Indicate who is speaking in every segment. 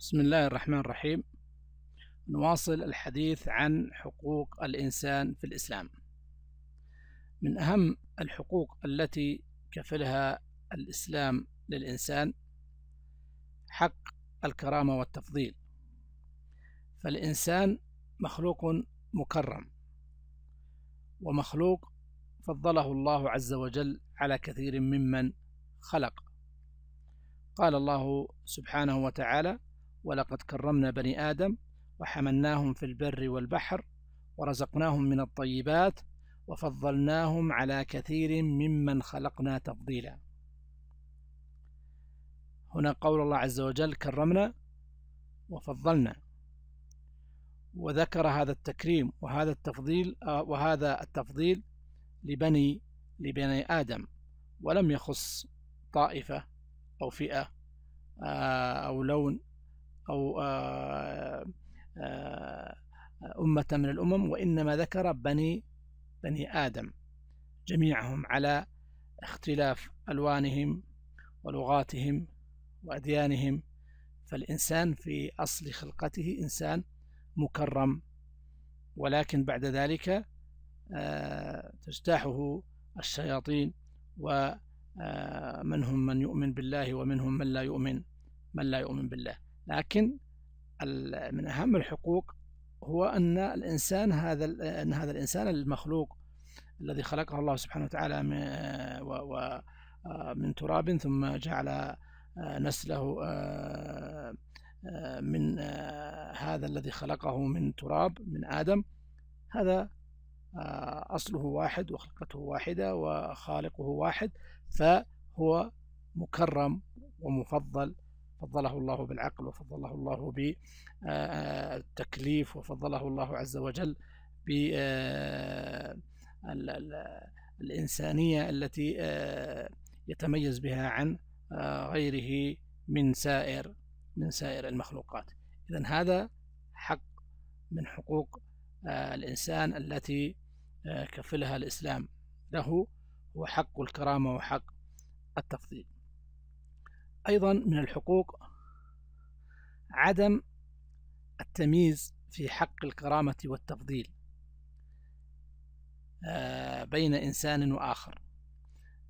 Speaker 1: بسم الله الرحمن الرحيم نواصل الحديث عن حقوق الإنسان في الإسلام من أهم الحقوق التي كفلها الإسلام للإنسان حق الكرامة والتفضيل فالإنسان مخلوق مكرم ومخلوق فضله الله عز وجل على كثير ممن خلق قال الله سبحانه وتعالى ولقد كرمنا بني آدم وحملناهم في البر والبحر ورزقناهم من الطيبات وفضلناهم على كثير ممن خلقنا تفضيلا هنا قول الله عز وجل كرمنا وفضلنا وذكر هذا التكريم وهذا التفضيل آه، وهذا التفضيل لبني لبني آدم ولم يخص طائفة أو فئة آه، أو لون أو آه، آه، أمة من الأمم وإنما ذكر بني بني آدم جميعهم على اختلاف ألوانهم ولغاتهم وأديانهم فالإنسان في أصل خلقته إنسان مكرم ولكن بعد ذلك آه، تجتاحه الشياطين ومنهم من يؤمن بالله ومنهم من لا يؤمن من لا يؤمن بالله لكن من أهم الحقوق هو أن الإنسان هذا أن هذا الإنسان المخلوق الذي خلقه الله سبحانه وتعالى آه، آه، من تراب ثم جعل آه، نسله من هذا الذي خلقه من تراب من آدم هذا أصله واحد وخلقته واحدة وخالقه واحد فهو مكرم ومفضل فضله الله بالعقل وفضله الله بالتكليف آه، آه، وفضله الله عز وجل بالإنسانية آه، التي يتميز بها عن غيره من سائر من سائر المخلوقات إذا هذا حق من حقوق الإنسان التي كفلها الإسلام له هو حق الكرامة وحق التفضيل أيضا من الحقوق عدم التمييز في حق الكرامة والتفضيل آه، بين إنسان وآخر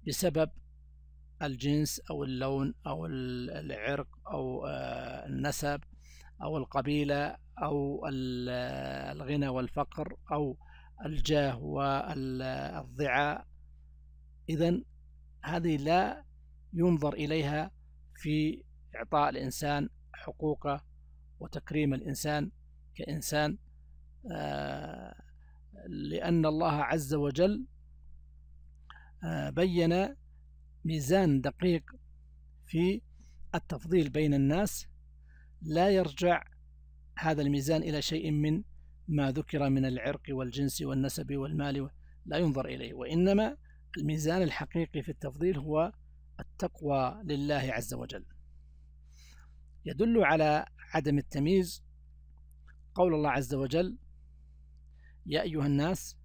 Speaker 1: بسبب الجنس أو اللون أو العرق أو آه، النسب أو القبيلة أو الغنى والفقر أو الجاه والضعة إذا هذه لا ينظر إليها في إعطاء الإنسان حقوقه وتكريم الإنسان كإنسان آه، لأن الله عز وجل آه، بين ميزان دقيق في التفضيل بين الناس لا يرجع هذا الميزان إلى شيء من ما ذكر من العرق والجنس والنسب والمال لا ينظر إليه وإنما الميزان الحقيقي في التفضيل هو التقوى لله عز وجل يدل على عدم التمييز قول الله عز وجل يا أيها الناس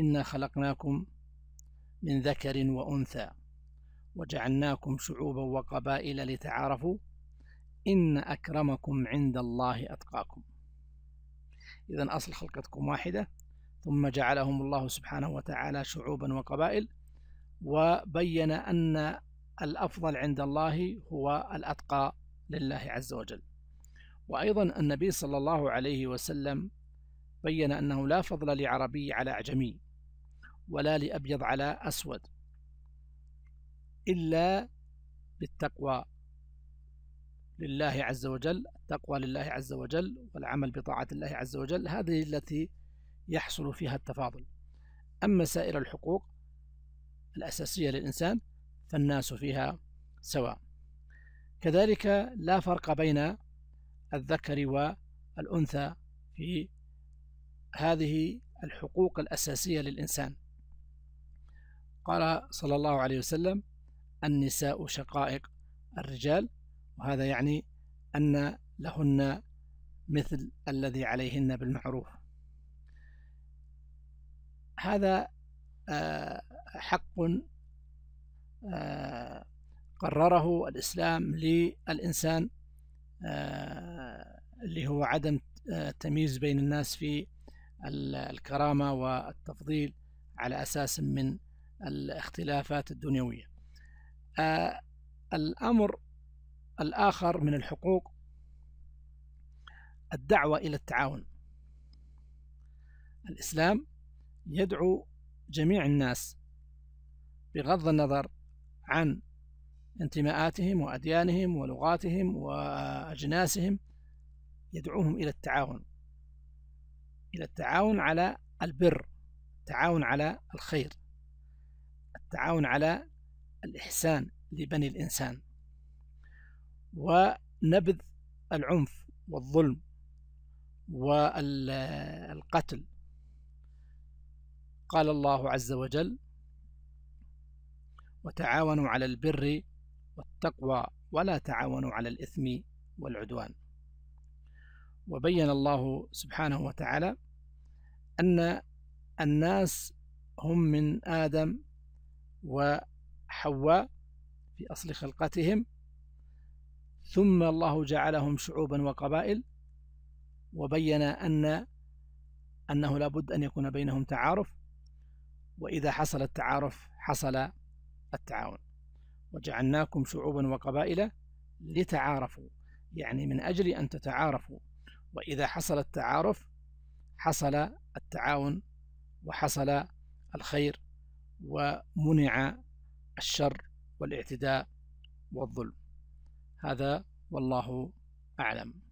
Speaker 1: إنا خلقناكم من ذكر وأنثى وجعلناكم شعوبا وقبائل لتعارفوا إن أكرمكم عند الله أتقاكم إذا أصل خلقتكم واحدة ثم جعلهم الله سبحانه وتعالى شعوبا وقبائل وبين أن الأفضل عند الله هو الأتقى لله عز وجل وأيضا النبي صلى الله عليه وسلم بين أنه لا فضل لعربي على أعجمي ولا لأبيض على أسود إلا بالتقوى لله عز وجل التقوى لله عز وجل والعمل بطاعة الله عز وجل هذه التي يحصل فيها التفاضل أما سائر الحقوق الأساسية للإنسان فالناس فيها سواء كذلك لا فرق بين الذكر والأنثى في هذه الحقوق الأساسية للإنسان قال صلى الله عليه وسلم النساء شقائق الرجال وهذا يعني أن لهن مثل الذي عليهن بالمعروف هذا آه، حق آه، قرره الإسلام للإنسان آه، اللي هو عدم آه، التمييز بين الناس في الكرامة والتفضيل على أساس من الاختلافات الدنيوية الأمر الآخر من الحقوق الدعوة إلى التعاون الإسلام يدعو جميع الناس بغض النظر عن انتماءاتهم وأديانهم ولغاتهم وأجناسهم يدعوهم إلى التعاون إلى التعاون على البر التعاون على الخير التعاون على الإحسان لبني الإنسان ونبذ العنف والظلم والقتل قال الله عز وجل وتعاونوا على البر والتقوى ولا تعاونوا على الإثم والعدوان وبين الله سبحانه وتعالى أن الناس هم من آدم وحواء في أصل خلقتهم ثم الله جعلهم شعوبا وقبائل وبين أن أنه لابد أن يكون بينهم تعارف وإذا حصل التعارف حصل التعاون وجعلناكم شعوبا وقبائل لتعارفوا يعني من أجل أن تتعارفوا وإذا حصل التعارف حصل التعاون وحصل الخير ومنع الشر والاعتداء والظلم هذا والله أعلم